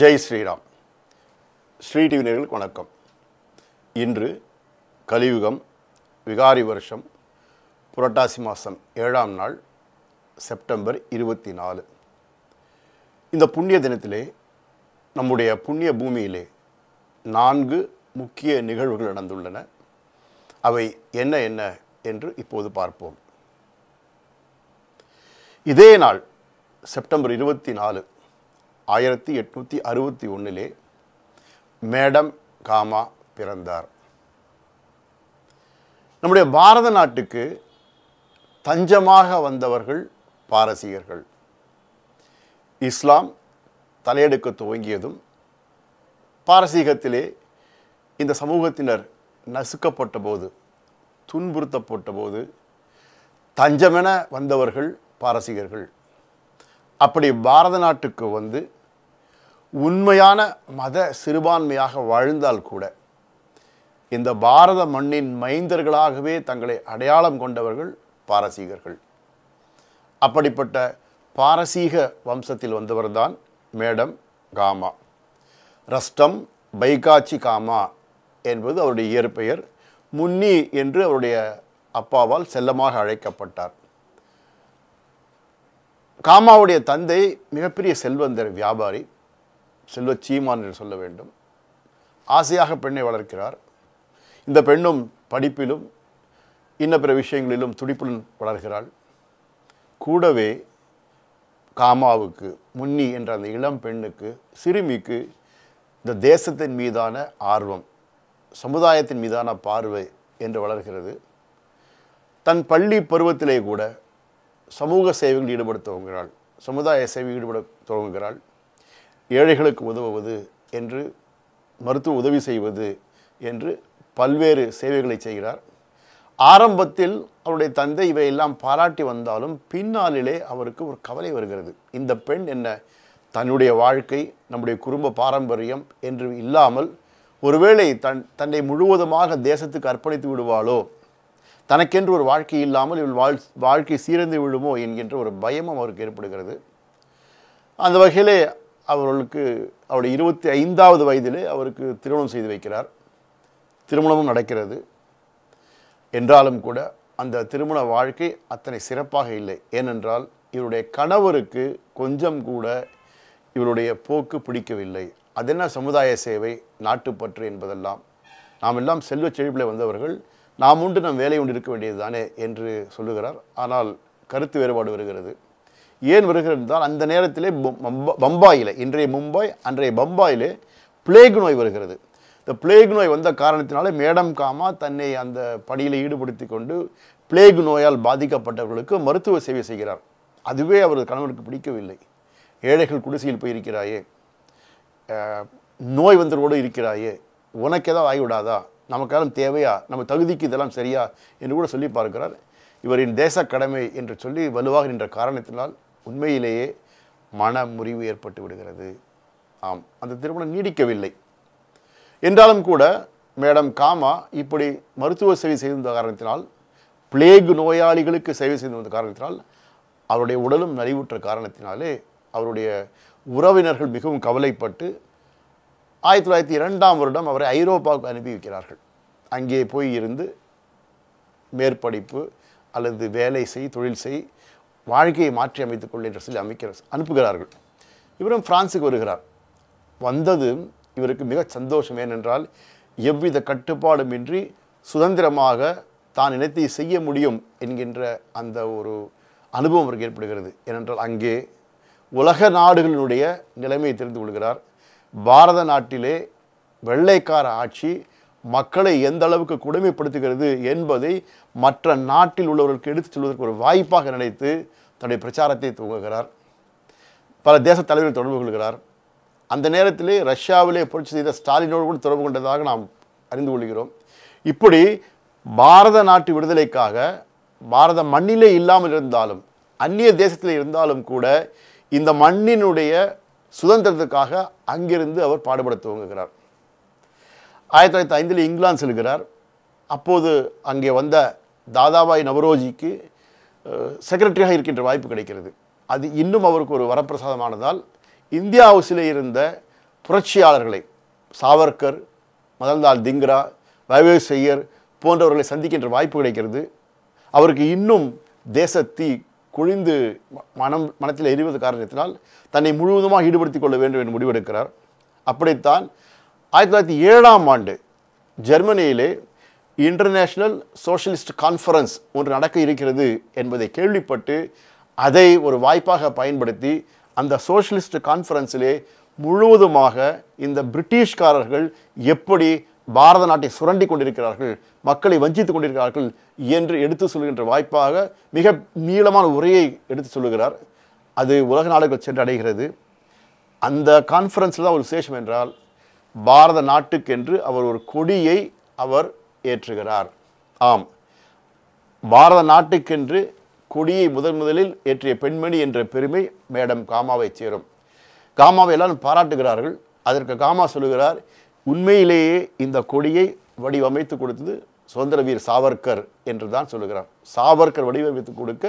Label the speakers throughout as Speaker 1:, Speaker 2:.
Speaker 1: ஜெய் ஸ்ரீராம் ஸ்ரீ டிவினர்களுக்கு வணக்கம் இன்று கலியுகம் விகாரி வருஷம் புரட்டாசி மாதம் ஏழாம் நாள் செப்டம்பர் இருபத்தி நாலு இந்த புண்ணிய தினத்திலே நம்முடைய புண்ணிய பூமியிலே நான்கு முக்கிய நிகழ்வுகள் நடந்துள்ளன அவை என்ன என்ன என்று இப்போது பார்ப்போம் இதே நாள் செப்டம்பர் இருபத்தி நாலு ஆயிரத்தி எட்நூற்றி அறுபத்தி ஒன்றிலே மேடம் காமா பிறந்தார் நம்முடைய பாரத நாட்டுக்கு தஞ்சமாக வந்தவர்கள் பாரசீகர்கள் இஸ்லாம் தலையெடுக்க துவங்கியதும் பாரசீகத்திலே இந்த சமூகத்தினர் நசுக்கப்பட்ட போது துன்புறுத்தப்பட்ட போது தஞ்சமென வந்தவர்கள் பாரசீகர்கள் அப்படி பாரத நாட்டுக்கு வந்து உண்மையான மத சிறுபான்மையாக வாழ்ந்தால் கூட இந்த பாரத மண்ணின் மைந்தர்களாகவே தங்களை அடையாளம் கொண்டவர்கள் பாரசீகர்கள் அப்படிப்பட்ட பாரசீக வம்சத்தில் வந்தவர்தான் மேடம் காமா ரஸ்டம் பைகாச்சி காமா என்பது அவருடைய இயற்பெயர் முன்னி என்று அவருடைய அப்பாவால் செல்லமாக அழைக்கப்பட்டார் காமாவுடைய தந்தை மிகப்பெரிய செல்வந்தர் வியாபாரி செல்வ சீமான் என்று சொல்ல வேண்டும் ஆசையாக பெண்ணை வளர்க்கிறார் இந்த பெண்ணும் படிப்பிலும் இன்ன பிற விஷயங்களிலும் துடிப்புடன் வளர்கிறாள் கூடவே காமாவுக்கு முன்னி என்ற அந்த இளம் பெண்ணுக்கு சிறுமிக்கு இந்த தேசத்தின் மீதான ஆர்வம் சமுதாயத்தின் மீதான பார்வை என்று வளர்கிறது தன் பள்ளி பருவத்திலே கூட சமூக சேவையில் ஈடுபட துவங்குகிறாள் சமுதாய சேவையில் ஈடுபட துவங்குகிறாள் ஏழைகளுக்கு உதவுவது என்று மருத்துவ உதவி செய்வது என்று பல்வேறு சேவைகளை செய்கிறார் ஆரம்பத்தில் அவருடைய தந்தை இவையெல்லாம் பாராட்டி வந்தாலும் பின்னாளிலே அவருக்கு ஒரு கவலை வருகிறது இந்த பெண் என்ன தன்னுடைய வாழ்க்கை நம்முடைய குடும்ப பாரம்பரியம் என்று இல்லாமல் ஒருவேளை தன் தன்னை முழுவதுமாக தேசத்துக்கு அர்ப்பணித்து விடுவாளோ தனக்கென்று ஒரு வாழ்க்கை இல்லாமல் இவள் வாழ் வாழ்க்கை சீரந்து விழுமோ என்கின்ற ஒரு பயமும் அவருக்கு ஏற்படுகிறது அந்த வகையிலே அவர்களுக்கு அவருடைய இருபத்தி ஐந்தாவது வயதிலே அவருக்கு திருமணம் செய்து வைக்கிறார் திருமணமும் நடக்கிறது என்றாலும் கூட அந்த திருமண வாழ்க்கை அத்தனை சிறப்பாக இல்லை ஏனென்றால் இவருடைய கணவருக்கு கொஞ்சம் கூட இவருடைய போக்கு பிடிக்கவில்லை அதென்ன சமுதாய சேவை நாட்டுப்பற்று என்பதெல்லாம் நாம் எல்லாம் செல்வ செழிப்பில் வந்தவர்கள் நாம் உண்டு நம் வேலை உண்டு இருக்க வேண்டியது தானே என்று சொல்லுகிறார் ஆனால் கருத்து வேறுபாடு வருகிறது ஏன் வருகிறது என்றால் அந்த நேரத்திலே பம்பாயில் இன்றைய மும்பாய் அன்றைய பம்பாயிலே பிளேக் நோய் வருகிறது இந்த பிளேக் நோய் வந்த காரணத்தினாலே மேடம் காமா தன்னை அந்த பணியில் ஈடுபடுத்தி கொண்டு பிளேக் நோயால் பாதிக்கப்பட்டவர்களுக்கு மருத்துவ சேவை செய்கிறார் அதுவே அவரது கணவனுக்கு பிடிக்கவில்லை ஏழைகள் குடிசையில் போயிருக்கிறாயே நோய் வந்தவரோடு இருக்கிறாயே உனக்கு ஏதாவது ஆகிவிடாதா நமக்கெல்லாம் தேவையா நம்ம தகுதிக்கு இதெல்லாம் சரியா என்று கூட சொல்லி பார்க்கிறார் இவரின் தேச கடமை என்று சொல்லி வலுவாக நின்ற காரணத்தினால் உண்மையிலேயே மன முறிவு ஏற்பட்டு விடுகிறது ஆம் அந்த திருமணம் நீடிக்கவில்லை என்றாலும் கூட மேடம் காமா இப்படி மருத்துவ சேவை செய்து வந்த காரணத்தினால் பிளேக் நோயாளிகளுக்கு சேவை செய்து வந்த காரணத்தினால் அவருடைய உடலும் நலிவுற்ற காரணத்தினாலே அவருடைய உறவினர்கள் மிகவும் கவலைப்பட்டு ஆயிரத்தி தொள்ளாயிரத்தி இரண்டாம் வருடம் அவரை ஐரோப்பாவுக்கு அனுப்பி வைக்கிறார்கள் அங்கே போய் இருந்து மேற்படிப்பு அல்லது வேலை செய் தொழில் செய் வாழ்க்கையை மாற்றி அமைத்துக் கொள் என்று சொல்லி அமைக்கிற அனுப்புகிறார்கள் இவரும் பிரான்ஸுக்கு வருகிறார் வந்தது இவருக்கு மிக சந்தோஷம் ஏனென்றால் எவ்வித கட்டுப்பாடுமின்றி சுதந்திரமாக தான் நினைத்து செய்ய முடியும் என்கின்ற அந்த ஒரு அனுபவம் அவருக்கு ஏற்படுகிறது ஏனென்றால் அங்கே உலக நாடுகளினுடைய நிலைமையை தெரிந்து கொள்கிறார் பாரத நாட்டிலே வெள்ளைக்கார ஆட்சி மக்களை எந்த அளவுக்கு கொடுமைப்படுத்துகிறது என்பதை மற்ற நாட்டில் உள்ளவர்களுக்கு எடுத்து செல்வதற்கு ஒரு வாய்ப்பாக நினைத்து தன்னுடைய பிரச்சாரத்தை துவங்குகிறார் பல தேச தலைவர்கள் தொடர்பு கொள்கிறார் அந்த நேரத்திலே ரஷ்யாவிலே புரட்சி செய்த ஸ்டாலினோடு கூட தொடர்பு கொண்டதாக நாம் அறிந்து கொள்கிறோம் இப்படி பாரத நாட்டு விடுதலைக்காக பாரத மண்ணிலே இல்லாமல் இருந்தாலும் அந்நிய தேசத்தில் இருந்தாலும் கூட இந்த மண்ணினுடைய சுதந்திரத்துக்காக அங்கிருந்து அவர் பாடுபட துவங்குகிறார் ஆயிரத்தி தொள்ளாயிரத்தி ஐந்தில் இங்கிலாந்து செல்கிறார் அப்போது அங்கே வந்த தாதாபாய் நவரோஜிக்கு செக்ரட்டரியாக இருக்கின்ற வாய்ப்பு கிடைக்கிறது அது இன்னும் அவருக்கு ஒரு வரப்பிரசாதமானதால் இந்தியா ஹவுஸில் இருந்த புரட்சியாளர்களை சாவர்கர் மதன்லால் திங்ரா வைவே செய்யர் போன்றவர்களை சந்திக்கின்ற வாய்ப்பு கிடைக்கிறது அவருக்கு இன்னும் தேசத்தி குழிந்து மனம் மனத்தில் எரிவது காரணத்தினால் தன்னை முழுவதுமாக ஈடுபடுத்தி கொள்ள வேண்டும் என்று முடிவெடுக்கிறார் அப்படித்தான் ஆயிரத்தி தொள்ளாயிரத்தி ஏழாம் ஆண்டு ஜெர்மனியிலே இன்டர்நேஷ்னல் சோஷலிஸ்ட் கான்ஃபரன்ஸ் ஒன்று நடக்க இருக்கிறது என்பதை கேள்விப்பட்டு அதை ஒரு வாய்ப்பாக பயன்படுத்தி அந்த சோஷலிஸ்ட் கான்ஃபரன்ஸிலே முழுவதுமாக இந்த பிரிட்டிஷ்காரர்கள் எப்படி பாரத நாட்டை சுரண்டி கொண்டிருக்கிறார்கள் மக்களை வஞ்சித்து கொண்டிருக்கிறார்கள் என்று எடுத்து சொல்கின்ற வாய்ப்பாக மிக நீளமான உரையை எடுத்து சொல்லுகிறார் அது உலக நாடுகள் சென்று அடைகிறது அந்த கான்ஃபரன்ஸில் தான் ஒரு விசேஷம் என்றால் பாரத நாட்டுக்கென்று அவர் ஒரு கொடியை அவர் ஏற்றுகிறார் ஆம் பாரத நாட்டுக்கென்று கொடியை முதன் முதலில் ஏற்றிய பெண்மணி என்ற பெருமை மேடம் காமாவை சேரும் காமாவை எல்லாரும் பாராட்டுகிறார்கள் அதற்கு காமா சொல்லுகிறார் உண்மையிலேயே இந்த கொடியை வடிவமைத்து கொடுத்தது சுதந்திர வீர் சாவர்கர் என்று தான் சொல்லுகிறார் சாவர்கர் வடிவமைத்து கொடுக்க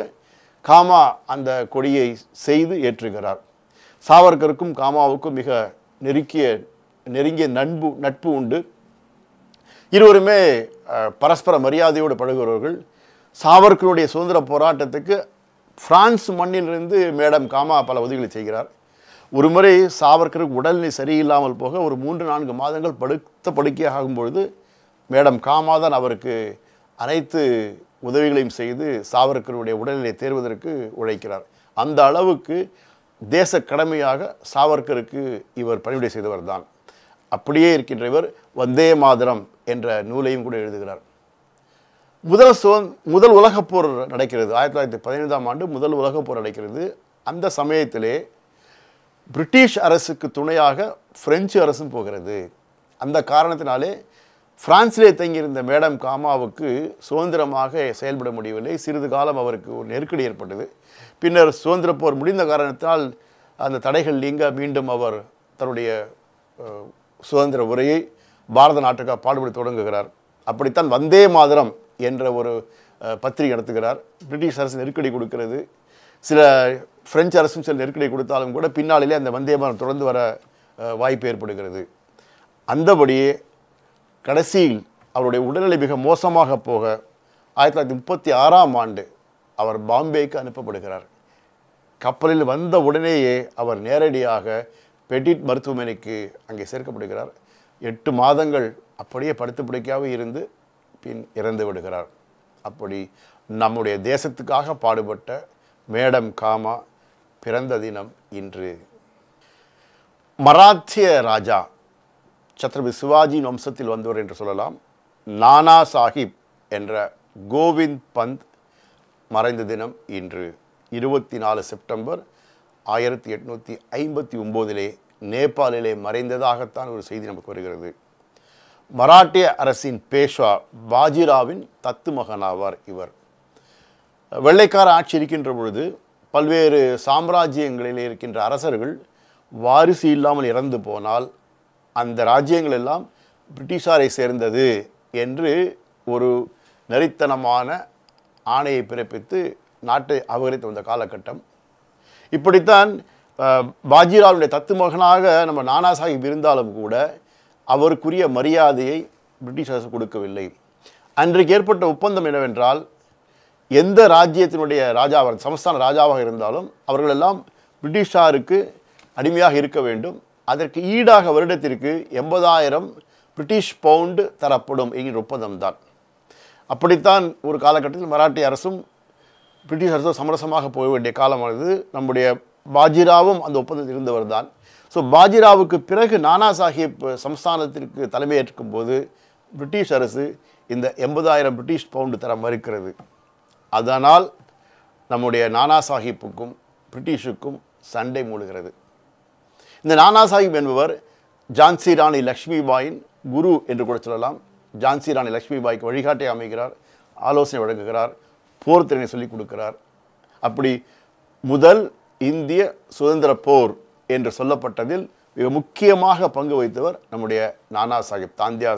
Speaker 1: காமா அந்த கொடியை செய்து ஏற்றுகிறார் சாவர்கருக்கும் காமாவுக்கும் மிக நெருக்கிய நெருங்கிய நண்பு நட்பு உண்டு இருவருமே பரஸ்பர மரியாதையோடு பழகுகிறவர்கள் சாவர்கருடைய சுதந்திர போராட்டத்துக்கு பிரான்ஸ் மண்ணிலிருந்து மேடம் காமா பல உதவிகளை செய்கிறார் ஒரு முறை சாவர்கருக்கு உடல்நிலை சரியில்லாமல் போக ஒரு மூன்று நான்கு மாதங்கள் படுத்த படுக்கையாக ஆகும்பொழுது மேடம் காமாதான் அவருக்கு அனைத்து உதவிகளையும் செய்து சாவர்கருடைய உடல்நிலை தேர்வதற்கு உழைக்கிறார் அந்த அளவுக்கு தேச கடமையாக சாவர்கருக்கு இவர் பணிவிடை செய்தவர் தான் அப்படியே இருக்கின்ற இவர் வந்தே மாதரம் என்ற நூலையும் கூட எழுதுகிறார் முதல் சுத முதல் உலகப்போர் நடக்கிறது ஆயிரத்தி தொள்ளாயிரத்தி பதினைந்தாம் ஆண்டு முதல் உலகப்போர் நடக்கிறது அந்த சமயத்திலே பிரிட்டிஷ் அரசுக்கு துணையாக பிரெஞ்சு அரசும் போகிறது அந்த காரணத்தினாலே பிரான்சிலே தங்கியிருந்த மேடம் காமாவுக்கு சுதந்திரமாக செயல்பட முடியவில்லை சிறிது காலம் அவருக்கு ஒரு நெருக்கடி ஏற்பட்டது பின்னர் சுதந்திர போர் முடிந்த காரணத்தினால் அந்த தடைகள் நீங்க மீண்டும் அவர் தன்னுடைய சுதந்திர உரையை பாரத நாட்டுக்காக பாடுபடி தொடங்குகிறார் அப்படித்தான் வந்தே மாதரம் என்ற ஒரு பத்திரிகை நடத்துகிறார் பிரிட்டிஷ் அரசு நெருக்கடி கொடுக்கிறது சில பிரெஞ்சு அரசும் சில நெருக்கடி கொடுத்தாலும் கூட பின்னாளிலே அந்த வந்தே பாரத் தொடர்ந்து வர வாய்ப்பு ஏற்படுகிறது அந்தபடியே கடைசியில் அவருடைய உடல்நிலை மிக மோசமாக போக ஆயிரத்தி தொள்ளாயிரத்தி முப்பத்தி ஆறாம் ஆண்டு அவர் பாம்பேக்கு அனுப்பப்படுகிறார் கப்பலில் வந்த உடனேயே அவர் நேரடியாக பெட்டிட் மருத்துவமனைக்கு அங்கே சேர்க்கப்படுகிறார் எட்டு மாதங்கள் அப்படியே படுத்து பிடிக்காவே இருந்து பின் இறந்து விடுகிறார் அப்படி நம்முடைய தேசத்துக்காக பாடுபட்ட மேடம் காமா பிறந்த தினம் இன்று மராத்திய ராஜா சத்ரபதி சிவாஜி வம்சத்தில் வந்தவர் என்று சொல்லலாம் நானா சாஹிப் என்ற கோவிந்த் பந்த் மறைந்த தினம் இன்று இருபத்தி நாலு செப்டம்பர் ஆயிரத்தி எட்நூற்றி ஐம்பத்தி ஒம்போதிலே நேபாளிலே மறைந்ததாகத்தான் ஒரு செய்தி நமக்கு வருகிறது மராட்டிய அரசின் பேஷ்வா பாஜிராவின் தத்து மகனாவார் இவர் வெள்ளைக்கார ஆட்சி இருக்கின்ற பொழுது பல்வேறு சாம்ராஜ்யங்களில் இருக்கின்ற அரசர்கள் வாரிசு இல்லாமல் இறந்து போனால் அந்த ராஜ்யங்கள் எல்லாம் பிரிட்டிஷாரை சேர்ந்தது என்று ஒரு நெறித்தனமான ஆணையை பிறப்பித்து நாட்டை அபகரித்து வந்த காலகட்டம் இப்படித்தான் பாஜிராவுடைய தத்து மகனாக நம்ம நானா சாஹிப் இருந்தாலும் கூட அவருக்குரிய மரியாதையை பிரிட்டிஷ் அரசு கொடுக்கவில்லை அன்றைக்கு ஏற்பட்ட ஒப்பந்தம் என்னவென்றால் எந்த ராஜ்யத்தினுடைய ராஜாவாக சமஸ்தான ராஜாவாக இருந்தாலும் அவர்களெல்லாம் பிரிட்டிஷாருக்கு அடிமையாக இருக்க வேண்டும் அதற்கு ஈடாக வருடத்திற்கு எண்பதாயிரம் பிரிட்டிஷ் பவுண்டு தரப்படும் என்கிற ஒப்பந்தம்தான் அப்படித்தான் ஒரு காலகட்டத்தில் மராட்டிய அரசும் பிரிட்டிஷ் அரசும் சமரசமாக போக வேண்டிய காலமானது நம்முடைய பாஜிராவும் அந்த ஒப்பந்தத்தில் இருந்தவர் தான் ஸோ பாஜிராவுக்கு பிறகு நானா சாஹிப் சமஸ்தானத்திற்கு தலைமையேற்கும் போது பிரிட்டிஷ் அரசு இந்த எண்பதாயிரம் பிரிட்டிஷ் பவுண்டு தர மறுக்கிறது அதனால் நம்முடைய நானா சாஹிப்புக்கும் பிரிட்டிஷுக்கும் சண்டை மூடுகிறது இந்த நானா சாஹிப் என்பவர் ஜான்சி ராணி லக்ஷ்மிபாயின் குரு என்று கூட சொல்லலாம் ஜான்சி ராணி லக்ஷ்மிபாய்க்கு வழிகாட்டை அமைகிறார் ஆலோசனை வழங்குகிறார் போர் திறனை சொல்லிக் கொடுக்கிறார் அப்படி முதல் இந்திய சுதந்திர போர் என்று சொல்லப்பட்டதில் மிக முக்கியமாக பங்கு வகித்தவர் நம்முடைய நானா சாஹிப் தாந்தியா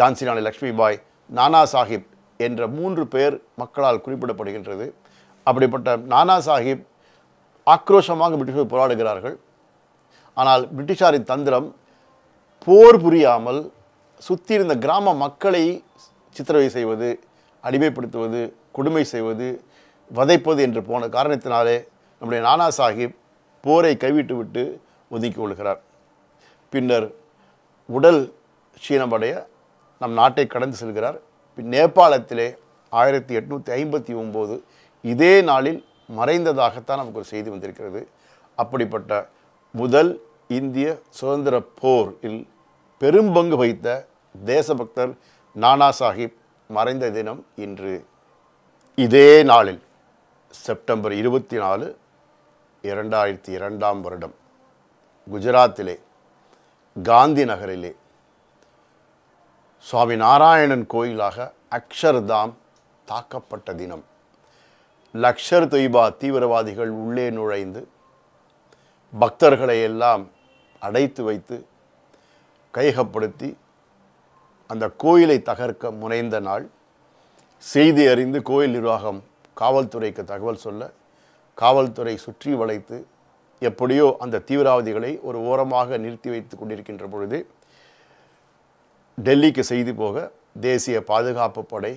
Speaker 1: ஜான்சி ராணி லக்ஷ்மிபாய் நானா சாஹிப் என்ற மூன்று பேர் மக்களால் குறிப்பிடப்படுகின்றது அப்படிப்பட்ட நானா சாஹிப் ஆக்ரோஷமாக பிரிட்டிஷர் போராடுகிறார்கள் ஆனால் பிரிட்டிஷாரின் தந்திரம் போர் புரியாமல் சுற்றி இருந்த கிராம மக்களை சித்திரவை செய்வது அடிமைப்படுத்துவது கொடுமை செய்வது வதைப்பது என்று போன காரணத்தினாலே நம்முடைய நானா சாஹிப் போரை கைவிட்டுவிட்டு ஒதுக்கி கொள்கிறார் பின்னர் உடல் சீனமடைய நம் நாட்டை கடந்து செல்கிறார் நேபாளத்திலே ஆயிரத்தி எட்நூற்றி ஐம்பத்தி ஒம்பது இதே நாளில் மறைந்ததாகத்தான் நமக்கு ஒரு செய்தி வந்திருக்கிறது அப்படிப்பட்ட முதல் இந்திய சுதந்திர போரில் பெரும்பங்கு வகித்த தேசபக்தர் நானா சாஹிப் மறைந்த தினம் இன்று இதே நாளில் செப்டம்பர் இருபத்தி நாலு இரண்டாயிரத்தி இரண்டாம் வருடம் குஜராத்திலே காந்தி நகரிலே சுவாமி நாராயணன் கோயிலாக அக்ஷர்தாம் தாக்கப்பட்ட தினம் லக்ஷர் தொய்பா தீவிரவாதிகள் உள்ளே நுழைந்து பக்தர்களை எல்லாம் அடைத்து வைத்து கையகப்படுத்தி அந்த கோயிலை தகர்க்க முனைந்த நாள் செய்தி அறிந்து கோயில் நிர்வாகம் காவல்துறைக்கு தகவல் சொல்ல காவல்துறை சுற்றி வளைத்து எப்படியோ அந்த தீவிரவாதிகளை ஒரு ஓரமாக நிறுத்தி வைத்து கொண்டிருக்கின்ற பொழுது டெல்லிக்கு செய்தி போக தேசிய பாதுகாப்பு படை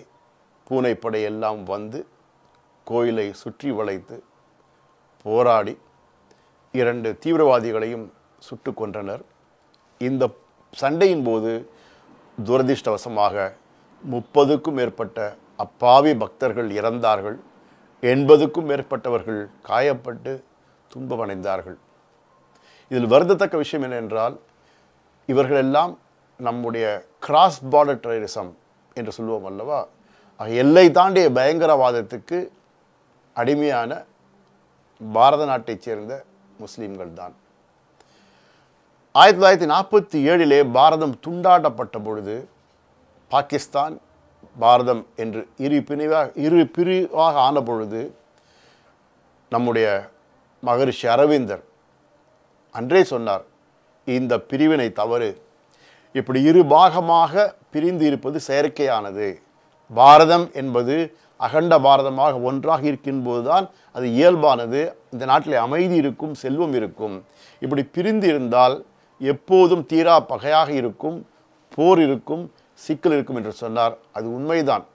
Speaker 1: பூனைப்படை எல்லாம் வந்து கோயிலை சுற்றி வளைத்து போராடி இரண்டு தீவிரவாதிகளையும் சுட்டு கொன்றனர் இந்த சண்டையின் போது துரதிருஷ்டவசமாக முப்பதுக்கும் மேற்பட்ட அப்பாவி பக்தர்கள் இறந்தார்கள் எண்பதுக்கும் மேற்பட்டவர்கள் காயப்பட்டு துன்பமடைந்தார்கள் இதில் வருந்தத்தக்க விஷயம் என்னென்றால் இவர்களெல்லாம் நம்முடைய கிராஸ் பார்டர் டெரரிசம் என்று சொல்லுவோம் அல்லவா எல்லை தாண்டிய பயங்கரவாதத்துக்கு அடிமையான பாரத நாட்டைச் சேர்ந்த முஸ்லீம்கள் தான் ஆயிரத்தி தொள்ளாயிரத்தி நாற்பத்தி ஏழிலே பாரதம் துண்டாட்டப்பட்ட பொழுது பாகிஸ்தான் பாரதம் என்று இரு பிரிவாக இரு பிரிவாக ஆன பொழுது நம்முடைய மகரிஷி அரவிந்தர் அன்றே சொன்னார் இந்த பிரிவினை தவறு இப்படி இரு பாகமாக பிரிந்து இருப்பது செயற்கையானது பாரதம் என்பது அகண்ட பாரதமாக ஒன்றாக இருக்கின்போது தான் அது இயல்பானது இந்த நாட்டில் அமைதி இருக்கும் செல்வம் இருக்கும் இப்படி பிரிந்து இருந்தால் எப்போதும் தீரா பகையாக இருக்கும் போர் இருக்கும் சிக்கல் இருக்கும் என்று சொன்னார் அது உண்மைதான்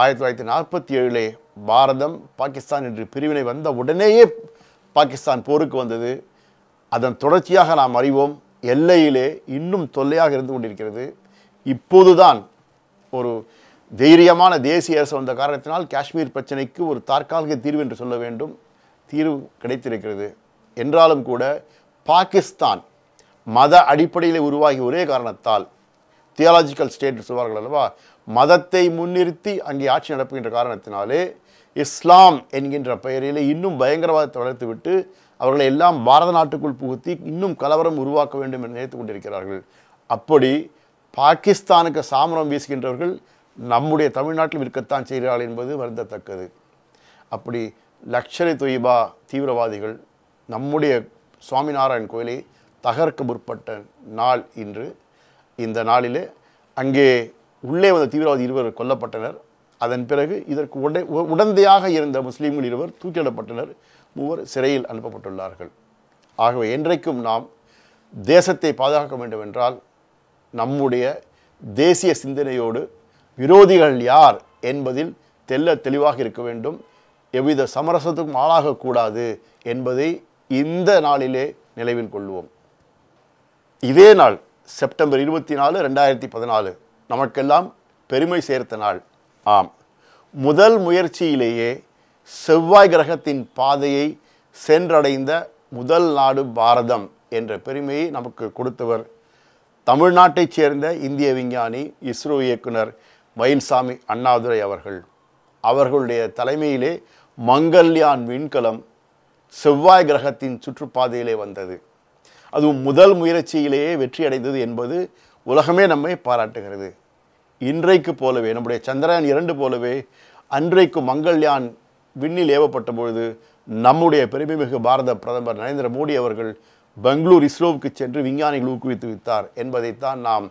Speaker 1: ஆயிரத்தி தொள்ளாயிரத்தி நாற்பத்தி ஏழிலே பாரதம் பாகிஸ்தான் என்று பிரிவினை வந்த உடனேயே பாகிஸ்தான் போருக்கு வந்தது அதன் தொடர்ச்சியாக நாம் அறிவோம் எல்லையிலே இன்னும் தொல்லையாக இருந்து கொண்டிருக்கிறது இப்போதுதான் ஒரு தைரியமான தேசிய அரசு வந்த காரணத்தினால் காஷ்மீர் பிரச்சனைக்கு ஒரு தற்காலிக தீர்வு என்று சொல்ல வேண்டும் தீர்வு கிடைத்திருக்கிறது என்றாலும் கூட பாகிஸ்தான் மத அடிப்படையில் உருவாகி ஒரே காரணத்தால் தியாலாஜிக்கல் ஸ்டேட் சொல்வார்கள் அல்லவா மதத்தை முன்னிறுத்தி அங்கே ஆட்சி நடப்புகின்ற காரணத்தினாலே இஸ்லாம் என்கின்ற பெயரிலே இன்னும் பயங்கரவாதத்தை வளர்த்துவிட்டு அவர்களை எல்லாம் பாரத நாட்டுக்குள் புகுத்தி இன்னும் கலவரம் உருவாக்க வேண்டும் என்று நினைத்து கொண்டிருக்கிறார்கள் அப்படி பாகிஸ்தானுக்கு சாமரம் வீசுகின்றவர்கள் நம்முடைய தமிழ்நாட்டில் இருக்கத்தான் செய்கிறார்கள் என்பது வருந்தத்தக்கது அப்படி லக்ஷரை தொய்பா தீவிரவாதிகள் நம்முடைய சுவாமிநாராயண் கோயிலை தகர்க்க முற்பட்ட நாள் இன்று இந்த நாளிலே அங்கே உள்ளே வந்த தீவிரவாதி இருவர் கொல்லப்பட்டனர் அதன் பிறகு இதற்கு உடை உடந்தையாக இருந்த முஸ்லீம்கள் இருவர் தூக்கிடப்பட்டனர் மூவர் சிறையில் அனுப்பப்பட்டுள்ளார்கள் ஆகவே என்றைக்கும் நாம் தேசத்தை பாதுகாக்க வேண்டும் என்றால் நம்முடைய தேசிய சிந்தனையோடு விரோதிகள் யார் என்பதில் தெல்ல தெளிவாக இருக்க வேண்டும் எவ்வித சமரசத்துக்கும் ஆளாகக்கூடாது என்பதை இந்த நாளிலே நினைவில் கொள்வோம் இதே நாள் செப்டம்பர் இருபத்தி நாலு ரெண்டாயிரத்தி பதினாலு நமக்கெல்லாம் பெருமை சேர்த்த நாள் ஆம் முதல் முயற்சியிலேயே செவ்வாய் கிரகத்தின் பாதையை சென்றடைந்த முதல் நாடு பாரதம் என்ற பெருமையை நமக்கு கொடுத்தவர் தமிழ்நாட்டைச் சேர்ந்த இந்திய விஞ்ஞானி இஸ்ரோ இயக்குனர் மயில்சாமி அண்ணாதுரை அவர்கள் அவர்களுடைய தலைமையிலே மங்கல்யான் விண்கலம் செவ்வாய் கிரகத்தின் சுற்றுப்பாதையிலே வந்தது அதுவும் முதல் முயற்சியிலேயே வெற்றியடைந்தது என்பது உலகமே நம்மை பாராட்டுகிறது இன்றைக்கு போலவே நம்முடைய சந்திரயான் இரண்டு போலவே அன்றைக்கு மங்கள்யான் விண்ணில் ஏவப்பட்ட பொழுது நம்முடைய பெருமைமிகு பாரத பிரதமர் நரேந்திர மோடி அவர்கள் பெங்களூர் இஸ்ரோவுக்கு சென்று விஞ்ஞானிகள் ஊக்குவித்து வைத்தார் என்பதைத்தான் நாம்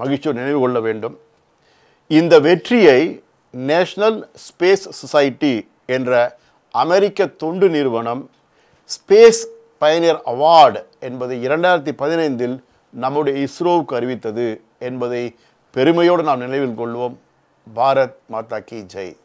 Speaker 1: மகிழ்ச்சியோடு நினைவு கொள்ள வேண்டும் இந்த வெற்றியை நேஷ்னல் ஸ்பேஸ் சொசைட்டி என்ற அமெரிக்க தொண்டு நிறுவனம் ஸ்பேஸ் பயனியர் அவார்டு என்பதை இரண்டாயிரத்தி பதினைந்தில் நம்முடைய இஸ்ரோவுக்கு அறிவித்தது என்பதை பெருமையோடு நாம் நினைவில் கொள்வோம் பாரத் மாதா கி ஜெய்